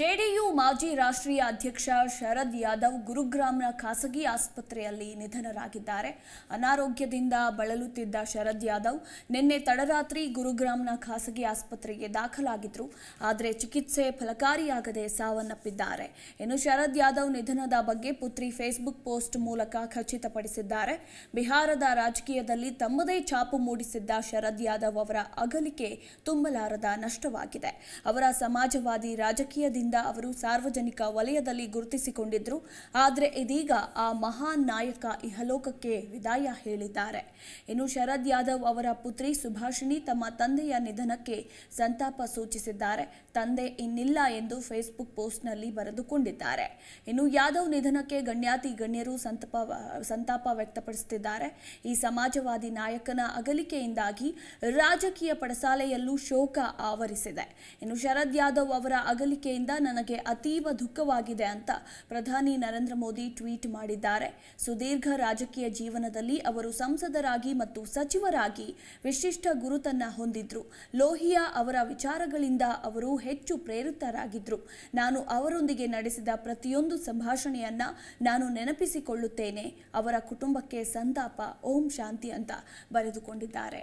JDU ಮಾಜಿ ರಾಷ್ಟ್ರೀಯ ಅಧ್ಯಕ್ಷ ಶರದ್ ಯಾದವ್ ಗುರುಗ್ರಾಮ್ನ ಖಾಸಗಿ ಆಸ್ಪತ್ರೆಯಲ್ಲಿ ನಿಧನರಾಗಿದ್ದಾರೆ ಅನಾರೋಗ್ಯದಿಂದ ಬಳಲುತ್ತಿದ್ದ ಶರದ್ ಯಾದವ್ ನಿನ್ನೆ ತಡರಾತ್ರಿ ಗುರುಗ್ರಾಮ್ನ ಖಾಸಗಿ ಆಸ್ಪತ್ರೆಗೆ ದಾಖಲಾಗಿದ್ರು ಆದರೆ ಚಿಕಿತ್ಸೆ ಫಲಕಾರಿಯಾಗದೆ ಸಾವನ್ನಪ್ಪಿದ್ದಾರೆ ಇನ್ನು ಶರದ್ ಯಾದವ್ ನಿಧನದ ಬಗ್ಗೆ ಪುತ್ರಿ ಫೇಸ್ಬುಕ್ ಪೋಸ್ಟ್ ಮೂಲಕ ಖಚಿತಪಡಿಸಿದ್ದಾರೆ ಬಿಹಾರದ ರಾಜಕೀಯದಲ್ಲಿ ತಮ್ಮದೇ ಛಾಪು ಮೂಡಿಸಿದ್ದ ಶರದ್ ಯಾದವ್ ಅವರ ಅಗಲಿಕೆ ತುಂಬಲಾರದ ನಷ್ಟವಾಗಿದೆ ಅವರ ಸಮಾಜವಾದಿ ರಾಜಕೀಯದಿಂದ ಅವರು ಸಾರ್ವಜನಿಕ ವಲಯದಲ್ಲಿ ಗುರುತಿಸಿಕೊಂಡಿದ್ರು ಆದರೆ ಇದೀಗ ಆ ಮಹಾನ್ ನಾಯಕ ಇಹಲೋಕಕ್ಕೆ ವಿದಾಯ ಹೇಳಿದ್ದಾರೆ ಇನ್ನು ಶರದ್ ಯಾದವ್ ಅವರ ಪುತ್ರಿ ಸುಭಾಷಿಣಿ ತಮ್ಮ ತಂದೆಯ ನಿಧನಕ್ಕೆ ಸಂತಾಪ ಸೂಚಿಸಿದ್ದಾರೆ ತಂದೆ ಇನ್ನಿಲ್ಲ ಎಂದು ಫೇಸ್ಬುಕ್ ಪೋಸ್ಟ್ನಲ್ಲಿ ಬರೆದುಕೊಂಡಿದ್ದಾರೆ ಇನ್ನು ಯಾದವ್ ನಿಧನಕ್ಕೆ ಗಣ್ಯಾತಿ ಗಣ್ಯರು ಸಂತಾಪ ಸಂತಾಪ ವ್ಯಕ್ತಪಡಿಸುತ್ತಿದ್ದಾರೆ ಈ ಸಮಾಜವಾದಿ ನಾಯಕನ ಅಗಲಿಕೆಯಿಂದಾಗಿ ರಾಜಕೀಯ ಪಡಸಾಲೆಯಲ್ಲೂ ಶೋಕ ಆವರಿಸಿದೆ ಇನ್ನು ಶರದ್ ಯಾದವ್ ಅವರ ಅಗಲಿಕೆಯಿಂದ ನನಗೆ ಅತೀವ ದುಃಖವಾಗಿದೆ ಅಂತ ಪ್ರಧಾನಿ ನರೇಂದ್ರ ಮೋದಿ ಟ್ವೀಟ್ ಮಾಡಿದ್ದಾರೆ ಸುದೀರ್ಘ ರಾಜಕೀಯ ಜೀವನದಲ್ಲಿ ಅವರು ಸಂಸದರಾಗಿ ಮತ್ತು ಸಚಿವರಾಗಿ ವಿಶಿಷ್ಟ ಗುರುತನ್ನ ಹೊಂದಿದ್ರು ಲೋಹಿಯಾ ಅವರ ವಿಚಾರಗಳಿಂದ ಅವರು ಹೆಚ್ಚು ಪ್ರೇರಿತರಾಗಿದ್ರು ನಾನು ಅವರೊಂದಿಗೆ ನಡೆಸಿದ ಪ್ರತಿಯೊಂದು ಸಂಭಾಷಣೆಯನ್ನ ನಾನು ನೆನಪಿಸಿಕೊಳ್ಳುತ್ತೇನೆ ಅವರ ಕುಟುಂಬಕ್ಕೆ ಸಂತಾಪ ಓಂ ಶಾಂತಿ ಅಂತ ಬರೆದುಕೊಂಡಿದ್ದಾರೆ